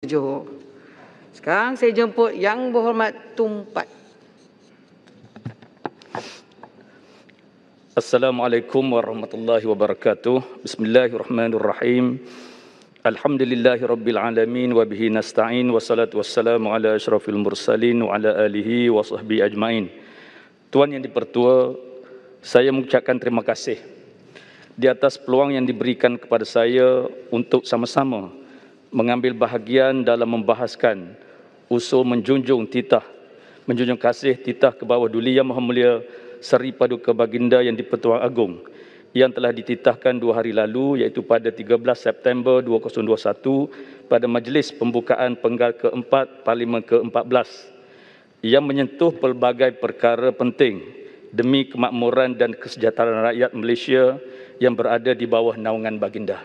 Johor. Sekarang saya jemput Yang Berhormat Tumpat. Assalamualaikum warahmatullahi wabarakatuh. Bismillahirrahmanirrahim. Alhamdulillahi rabbil alamin wa bihi nasta'in wa salatu wassalamu ala asyrafil mursalin wa ala alihi wa sahbihi ajmain. Tuan yang dipertua, saya mengucapkan terima kasih di atas peluang yang diberikan kepada saya untuk sama-sama mengambil bahagian dalam membahaskan usul menjunjung titah menjunjung kasih titah ke bawah duli yang maha mulia Seri Paduka Baginda yang di-Pertuan Agong yang telah dititahkan dua hari lalu iaitu pada 13 September 2021 pada majlis pembukaan penggal keempat Parlimen ke-14 yang menyentuh pelbagai perkara penting demi kemakmuran dan kesejahteraan rakyat Malaysia yang berada di bawah naungan Baginda.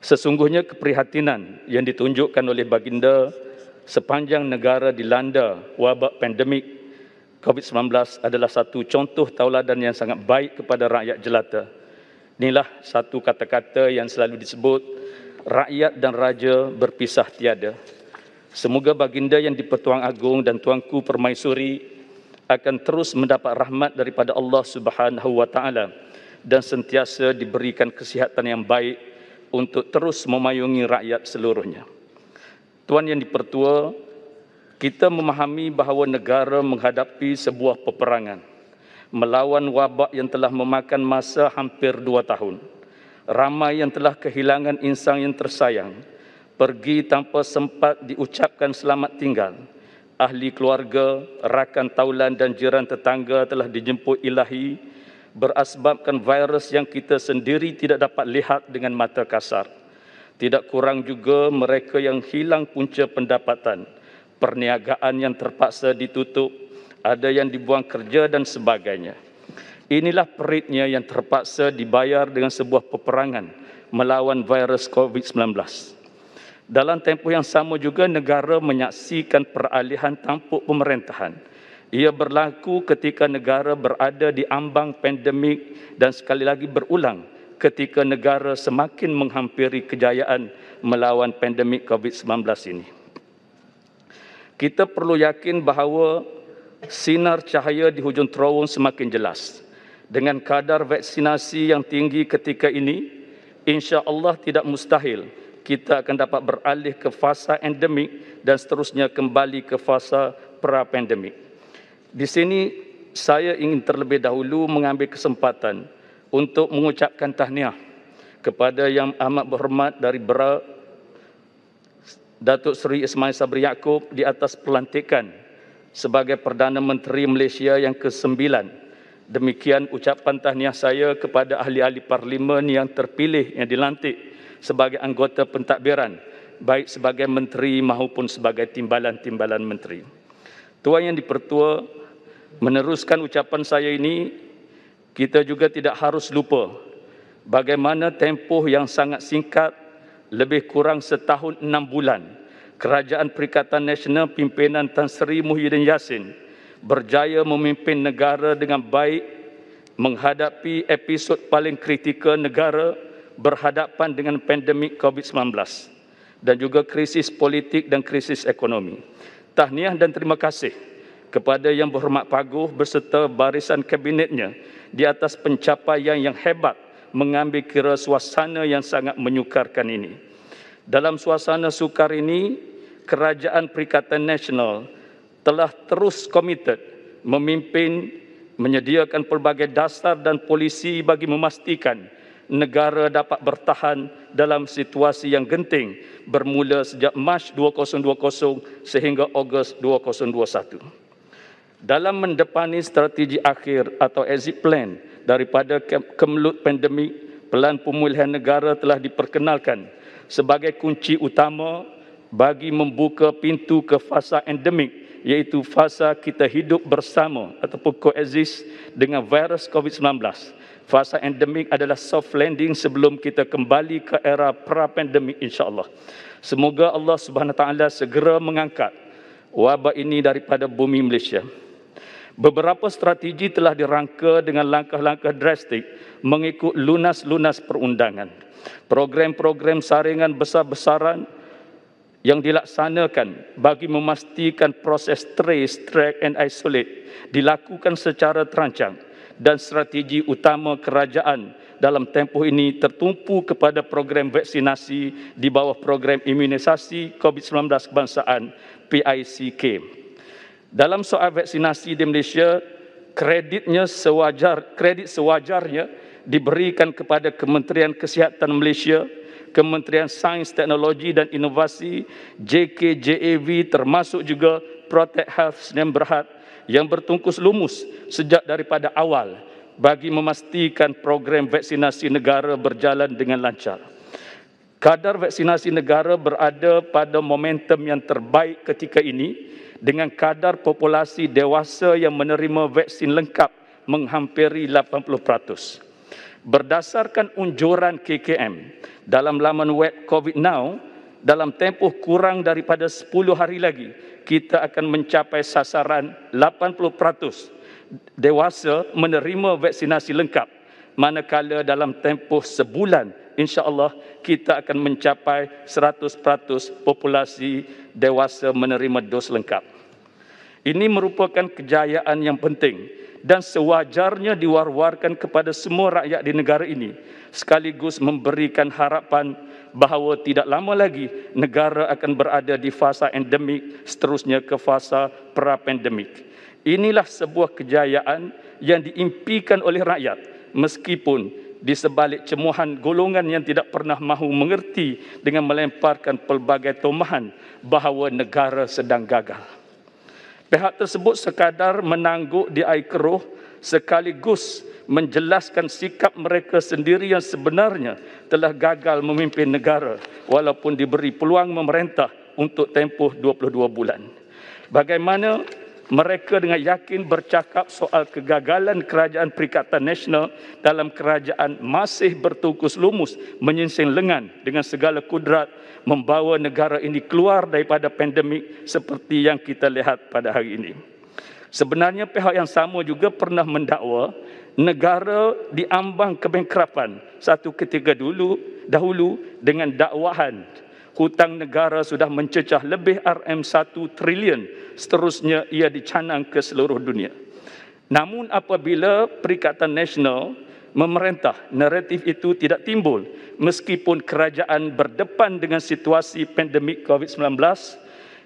Sesungguhnya keprihatinan yang ditunjukkan oleh baginda sepanjang negara dilanda wabak pandemik COVID-19 adalah satu contoh tauladan yang sangat baik kepada rakyat jelata. Inilah satu kata-kata yang selalu disebut, rakyat dan raja berpisah tiada. Semoga baginda yang di dipertuang agung dan tuanku permaisuri akan terus mendapat rahmat daripada Allah Subhanahu wa taala dan sentiasa diberikan kesihatan yang baik untuk terus memayungi rakyat seluruhnya. Tuan yang dipertua, kita memahami bahawa negara menghadapi sebuah peperangan melawan wabak yang telah memakan masa hampir dua tahun. Ramai yang telah kehilangan insan yang tersayang, pergi tanpa sempat diucapkan selamat tinggal. Ahli keluarga, rakan taulan dan jiran tetangga telah dijemput ilahi berasbabkan virus yang kita sendiri tidak dapat lihat dengan mata kasar. Tidak kurang juga mereka yang hilang punca pendapatan, perniagaan yang terpaksa ditutup, ada yang dibuang kerja dan sebagainya. Inilah peritnya yang terpaksa dibayar dengan sebuah peperangan melawan virus COVID-19. Dalam tempoh yang sama juga negara menyaksikan peralihan tampuk pemerintahan. Ia berlaku ketika negara berada di ambang pandemik dan sekali lagi berulang ketika negara semakin menghampiri kejayaan melawan pandemik COVID-19 ini. Kita perlu yakin bahawa sinar cahaya di hujung terowong semakin jelas. Dengan kadar vaksinasi yang tinggi ketika ini, insya Allah tidak mustahil kita akan dapat beralih ke fasa endemik dan seterusnya kembali ke fasa pra-pandemik. Di sini saya ingin terlebih dahulu mengambil kesempatan untuk mengucapkan tahniah kepada yang amat berhormat dari Bera Datuk Seri Ismail Sabri Yaakob di atas pelantikan sebagai Perdana Menteri Malaysia yang ke-9. Demikian ucapan tahniah saya kepada ahli-ahli parlimen yang terpilih yang dilantik sebagai anggota pentadbiran baik sebagai menteri maupun sebagai timbalan-timbalan menteri. Tuan yang dipertua, meneruskan ucapan saya ini, kita juga tidak harus lupa bagaimana tempoh yang sangat singkat, lebih kurang setahun enam bulan, Kerajaan Perikatan Nasional pimpinan Tan Sri Muhyiddin Yassin berjaya memimpin negara dengan baik menghadapi episod paling kritikal negara berhadapan dengan pandemik COVID-19 dan juga krisis politik dan krisis ekonomi. Tahniah dan terima kasih kepada yang berhormat paguh berserta barisan kabinetnya di atas pencapaian yang hebat mengambil kira suasana yang sangat menyukarkan ini. Dalam suasana sukar ini, Kerajaan Perikatan Nasional telah terus komited memimpin menyediakan pelbagai dasar dan polisi bagi memastikan negara dapat bertahan dalam situasi yang genting bermula sejak Mac 2020 sehingga Ogos 2021 dalam mendepani strategi akhir atau exit plan daripada kemelut pandemik, pelan pemulihan negara telah diperkenalkan sebagai kunci utama bagi membuka pintu ke fasa endemik iaitu fasa kita hidup bersama ataupun coexist dengan virus COVID-19. Fasa endemik adalah soft landing sebelum kita kembali ke era pra-pandemik insya-Allah. Semoga Allah Subhanahu taala segera mengangkat wabak ini daripada bumi Malaysia. Beberapa strategi telah dirangka dengan langkah-langkah drastik mengikut lunas-lunas perundangan. Program-program saringan besar-besaran yang dilaksanakan bagi memastikan proses trace, track and isolate dilakukan secara terancang dan strategi utama kerajaan dalam tempoh ini tertumpu kepada program vaksinasi di bawah program imunisasi COVID-19 kebangsaan PICK. Dalam soal vaksinasi di Malaysia, kreditnya sewajar, kredit sewajarnya diberikan kepada Kementerian Kesihatan Malaysia, Kementerian Sains, Teknologi dan Inovasi, JKJAV termasuk juga Protect Health Senem Berhad yang bertungkus lumus sejak daripada awal bagi memastikan program vaksinasi negara berjalan dengan lancar kadar vaksinasi negara berada pada momentum yang terbaik ketika ini dengan kadar populasi dewasa yang menerima vaksin lengkap menghampiri 80%. Berdasarkan unjuran KKM dalam laman web COVID Now, dalam tempoh kurang daripada 10 hari lagi, kita akan mencapai sasaran 80% dewasa menerima vaksinasi lengkap manakala dalam tempoh sebulan insya-Allah kita akan mencapai 100% populasi dewasa menerima dos lengkap. Ini merupakan kejayaan yang penting dan sewajarnya diwar-warkan kepada semua rakyat di negara ini sekaligus memberikan harapan bahawa tidak lama lagi negara akan berada di fasa endemik seterusnya ke fasa pra-pandemik. Inilah sebuah kejayaan yang diimpikan oleh rakyat meskipun di sebalik cemuhan golongan yang tidak pernah mahu mengerti dengan melemparkan pelbagai tomahan bahawa negara sedang gagal. Pihak tersebut sekadar menangguk di air keruh sekaligus menjelaskan sikap mereka sendiri yang sebenarnya telah gagal memimpin negara walaupun diberi peluang memerintah untuk tempoh 22 bulan. Bagaimana mereka dengan yakin bercakap soal kegagalan kerajaan Perikatan Nasional dalam kerajaan masih bertukus lumus menyingsing lengan dengan segala kudrat membawa negara ini keluar daripada pandemik seperti yang kita lihat pada hari ini. Sebenarnya pihak yang sama juga pernah mendakwa negara diambang kebengkrapan satu ketika dulu dahulu dengan dakwaan hutang negara sudah mencecah lebih RM1 trilion. Seterusnya ia dicanang ke seluruh dunia. Namun apabila Perikatan Nasional memerintah, naratif itu tidak timbul meskipun kerajaan berdepan dengan situasi pandemik COVID-19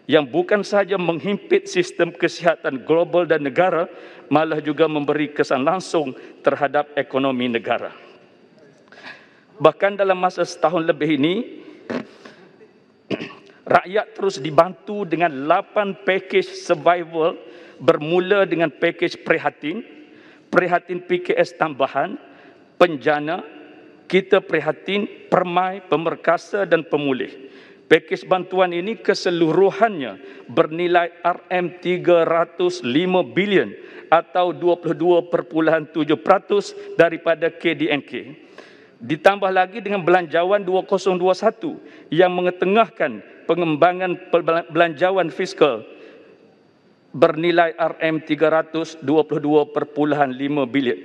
yang bukan sahaja menghimpit sistem kesihatan global dan negara malah juga memberi kesan langsung terhadap ekonomi negara. Bahkan dalam masa setahun lebih ini, rakyat terus dibantu dengan 8 pakej survival bermula dengan pakej prihatin, prihatin PKS tambahan, penjana, kita prihatin permai, pemerkasa dan pemulih. Pakej bantuan ini keseluruhannya bernilai RM305 bilion atau 22.7% daripada KDNK ditambah lagi dengan belanjawan 2021 yang mengetengahkan pengembangan belanjawan fiskal bernilai RM322.5 bilion.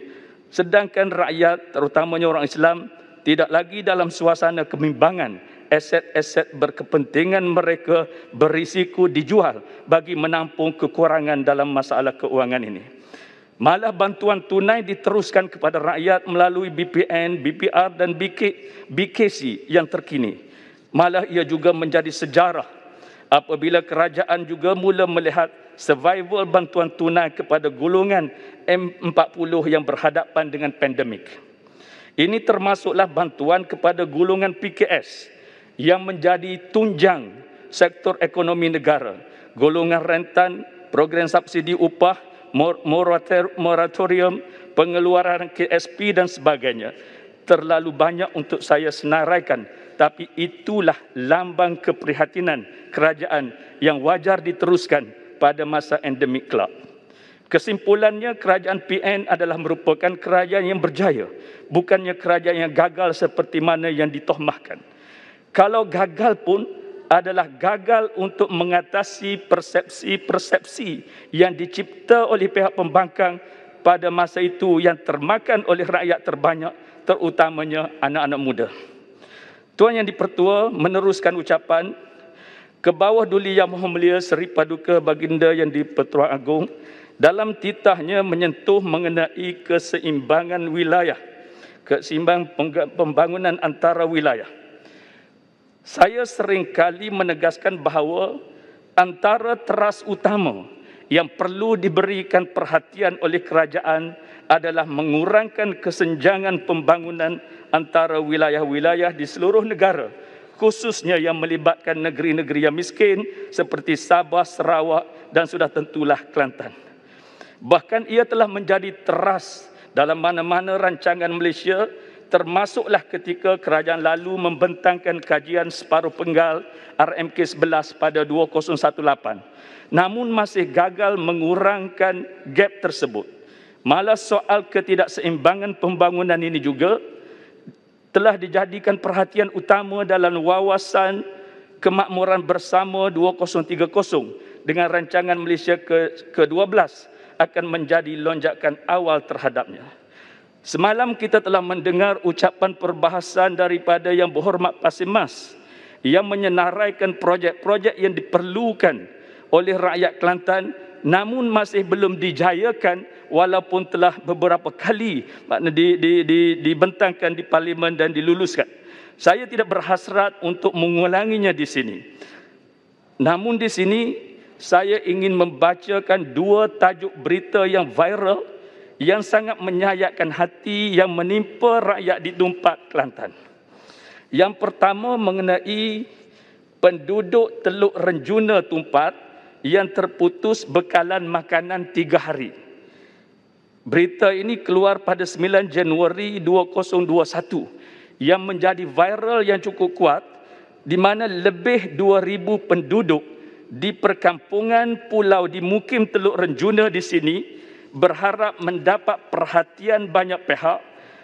Sedangkan rakyat terutamanya orang Islam tidak lagi dalam suasana kebimbangan aset-aset berkepentingan mereka berisiko dijual bagi menampung kekurangan dalam masalah keuangan ini. Malah bantuan tunai diteruskan kepada rakyat melalui BPN, BPR dan BK, BKC yang terkini. Malah ia juga menjadi sejarah apabila kerajaan juga mula melihat survival bantuan tunai kepada golongan M40 yang berhadapan dengan pandemik. Ini termasuklah bantuan kepada golongan PKS yang menjadi tunjang sektor ekonomi negara, golongan rentan, program subsidi upah moratorium pengeluaran KSP dan sebagainya terlalu banyak untuk saya senaraikan tapi itulah lambang keprihatinan kerajaan yang wajar diteruskan pada masa endemik kelak. Kesimpulannya kerajaan PN adalah merupakan kerajaan yang berjaya bukannya kerajaan yang gagal seperti mana yang ditohmahkan. Kalau gagal pun adalah gagal untuk mengatasi persepsi-persepsi yang dicipta oleh pihak pembangkang pada masa itu yang termakan oleh rakyat terbanyak terutamanya anak-anak muda. Tuan Yang Dipertua meneruskan ucapan ke bawah duli Yang Maha Mulia Seri Paduka Baginda Yang Dipertua Agong dalam titahnya menyentuh mengenai keseimbangan wilayah, keseimbangan pembangunan antara wilayah saya seringkali menegaskan bahawa antara teras utama yang perlu diberikan perhatian oleh kerajaan adalah mengurangkan kesenjangan pembangunan antara wilayah-wilayah di seluruh negara khususnya yang melibatkan negeri-negeri yang miskin seperti Sabah, Sarawak dan sudah tentulah Kelantan. Bahkan ia telah menjadi teras dalam mana-mana rancangan Malaysia termasuklah ketika kerajaan lalu membentangkan kajian separuh penggal RMK 11 pada 2018. Namun masih gagal mengurangkan gap tersebut. Malah soal ketidakseimbangan pembangunan ini juga telah dijadikan perhatian utama dalam wawasan kemakmuran bersama 2030 dengan rancangan Malaysia ke-12 akan menjadi lonjakan awal terhadapnya. Semalam kita telah mendengar ucapan perbahasan daripada yang berhormat Pasir Mas yang menyenaraikan projek-projek yang diperlukan oleh rakyat Kelantan namun masih belum dijayakan walaupun telah beberapa kali di, di, dibentangkan di parlimen dan diluluskan. Saya tidak berhasrat untuk mengulanginya di sini. Namun di sini saya ingin membacakan dua tajuk berita yang viral yang sangat menyayatkan hati yang menimpa rakyat di Dumpat Kelantan. Yang pertama mengenai penduduk Teluk Renjuna Tumpat yang terputus bekalan makanan tiga hari. Berita ini keluar pada 9 Januari 2021 yang menjadi viral yang cukup kuat di mana lebih 2,000 penduduk di perkampungan pulau di Mukim Teluk Renjuna di sini berharap mendapat perhatian banyak pihak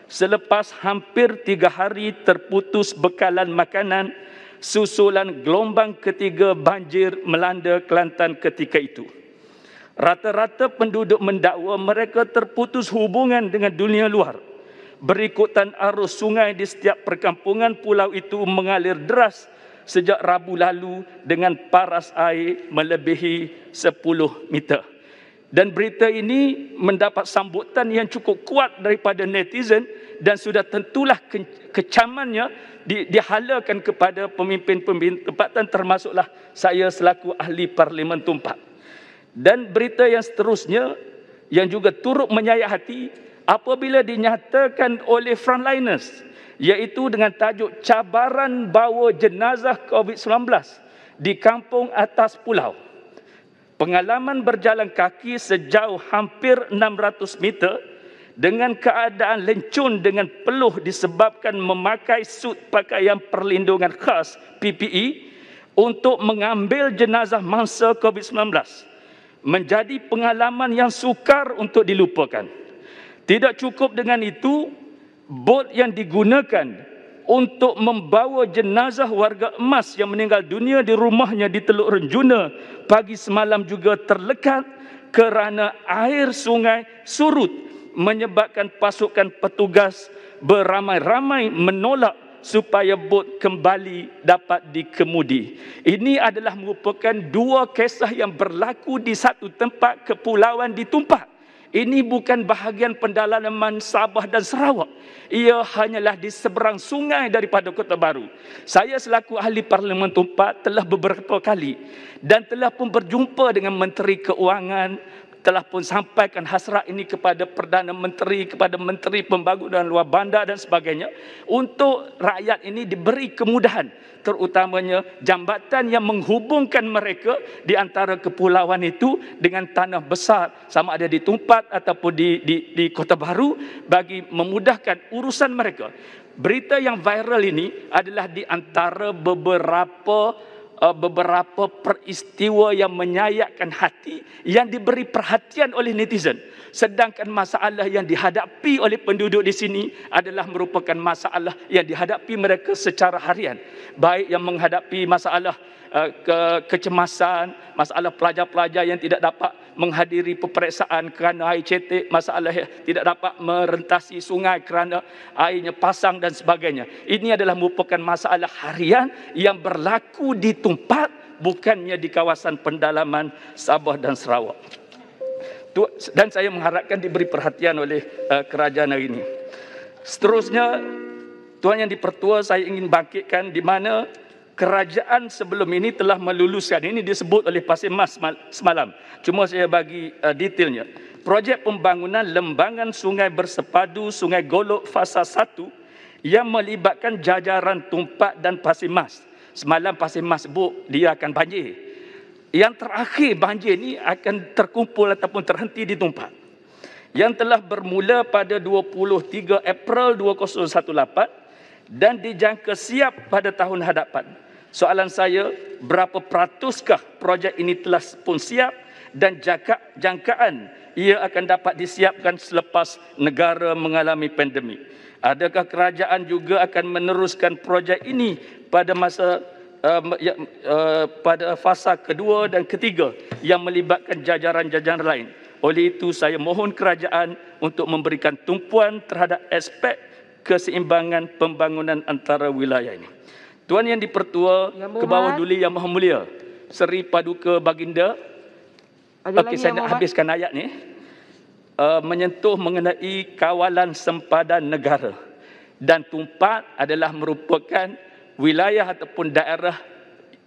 selepas hampir tiga hari terputus bekalan makanan susulan gelombang ketiga banjir melanda Kelantan ketika itu. Rata-rata penduduk mendakwa mereka terputus hubungan dengan dunia luar. Berikutan arus sungai di setiap perkampungan pulau itu mengalir deras sejak Rabu lalu dengan paras air melebihi 10 meter. Dan berita ini mendapat sambutan yang cukup kuat daripada netizen dan sudah tentulah kecamannya di, dihalakan kepada pemimpin-pemimpin tempatan termasuklah saya selaku ahli Parlimen tumpat. Dan berita yang seterusnya yang juga turut menyayat hati apabila dinyatakan oleh frontliners iaitu dengan tajuk cabaran bawa jenazah COVID-19 di kampung atas pulau. Pengalaman berjalan kaki sejauh hampir 600 meter dengan keadaan lencun dengan peluh disebabkan memakai sut pakaian perlindungan khas PPE untuk mengambil jenazah mangsa COVID-19 menjadi pengalaman yang sukar untuk dilupakan. Tidak cukup dengan itu, bot yang digunakan untuk membawa jenazah warga emas yang meninggal dunia di rumahnya di Teluk Renjuna pagi semalam juga terlekat kerana air sungai surut menyebabkan pasukan petugas beramai-ramai menolak supaya bot kembali dapat dikemudi. Ini adalah merupakan dua kisah yang berlaku di satu tempat kepulauan ditumpah. Ini bukan bahagian pendalaman Sabah dan Sarawak. Ia hanyalah di seberang sungai daripada Kota Baru. Saya selaku ahli Parlimen Tumpat telah beberapa kali dan telah pun berjumpa dengan Menteri Keuangan telah pun sampaikan hasrat ini kepada Perdana Menteri, kepada Menteri Pembangunan Luar Bandar dan sebagainya untuk rakyat ini diberi kemudahan terutamanya jambatan yang menghubungkan mereka di antara kepulauan itu dengan tanah besar sama ada di Tumpat ataupun di, di, di Kota Baru bagi memudahkan urusan mereka. Berita yang viral ini adalah di antara beberapa Eh, beberapa peristiwa yang menyayatkan hati yang diberi perhatian oleh netizen sedangkan masalah yang dihadapi oleh penduduk di sini adalah merupakan masalah yang dihadapi mereka secara harian baik yang menghadapi masalah eh, kecemasan masalah pelajar-pelajar yang tidak dapat menghadiri peperiksaan kerana air cetek masalah tidak dapat merentasi sungai kerana airnya pasang dan sebagainya. Ini adalah merupakan masalah harian yang berlaku di tempat bukannya di kawasan pendalaman Sabah dan Sarawak. Dan saya mengharapkan diberi perhatian oleh eh, kerajaan hari ini. Seterusnya, Tuan Yang Dipertua saya ingin bangkitkan di mana kerajaan sebelum ini telah meluluskan. Ini disebut oleh Pasir Mas semalam. Cuma saya bagi uh, detailnya. Projek pembangunan lembangan sungai bersepadu Sungai Golok Fasa 1 yang melibatkan jajaran Tumpak dan Pasir Mas. Semalam Pasir Mas sebut dia akan banjir. Yang terakhir banjir ini akan terkumpul ataupun terhenti di Tumpak. Yang telah bermula pada 23 April 2018 dan dijangka siap pada tahun hadapan. Soalan saya, berapa peratuskah projek ini telah pun siap dan jangka, jangkaan ia akan dapat disiapkan selepas negara mengalami pandemik? Adakah kerajaan juga akan meneruskan projek ini pada masa uh, uh, pada fasa kedua dan ketiga yang melibatkan jajaran-jajaran lain? Oleh itu saya mohon kerajaan untuk memberikan tumpuan terhadap aspek keseimbangan pembangunan antara wilayah ini. Tuan Yang Dipertua yang ke bawah duli Yang Maha Mulia Seri Paduka Baginda Okey saya nak habiskan ayat ni uh, menyentuh mengenai kawalan sempadan negara dan tumpat adalah merupakan wilayah ataupun daerah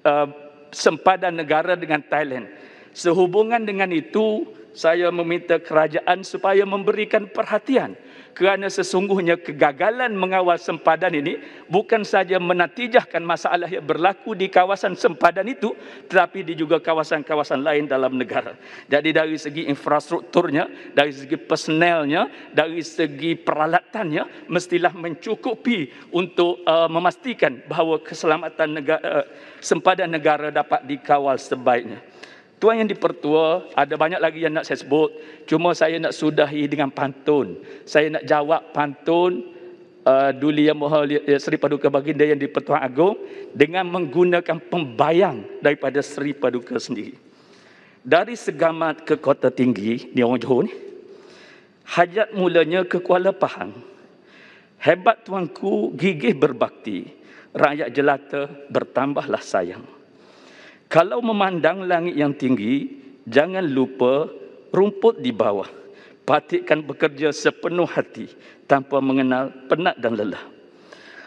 uh, sempadan negara dengan Thailand. Sehubungan dengan itu saya meminta kerajaan supaya memberikan perhatian kerana sesungguhnya kegagalan mengawal sempadan ini bukan saja menatijahkan masalah yang berlaku di kawasan sempadan itu tetapi di juga kawasan-kawasan lain dalam negara. Jadi dari segi infrastrukturnya, dari segi personelnya, dari segi peralatannya mestilah mencukupi untuk uh, memastikan bahawa keselamatan negara uh, sempadan negara dapat dikawal sebaiknya. Tuan yang dipertua, ada banyak lagi yang nak saya sebut. Cuma saya nak sudahi dengan pantun. Saya nak jawab pantun uh, Duli Yang Maha eh, Sri Paduka Baginda yang dipertua agung dengan menggunakan pembayang daripada Sri Paduka sendiri. Dari segamat ke kota tinggi, ni orang Johor ni, hajat mulanya ke Kuala Pahang. Hebat tuanku gigih berbakti, rakyat jelata bertambahlah sayang.' Kalau memandang langit yang tinggi, jangan lupa rumput di bawah. Patikan bekerja sepenuh hati tanpa mengenal penat dan lelah.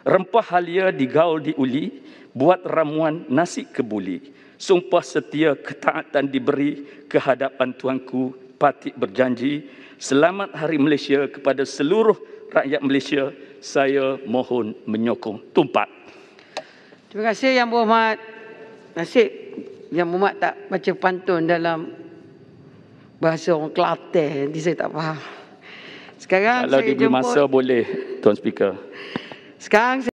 Rempah halia digaul diuli buat ramuan nasi kebuli. Sumpah setia ketaatan diberi kehadapan tuanku patik berjanji. Selamat Hari Malaysia kepada seluruh rakyat Malaysia. Saya mohon menyokong tumpat. Terima kasih Yang Berhormat. Nasib yang mumat tak baca pantun dalam bahasa orang Kelate, nanti saya tak faham. Sekarang Kalau saya jemput. masa boleh, Tuan Speaker. Sekarang saya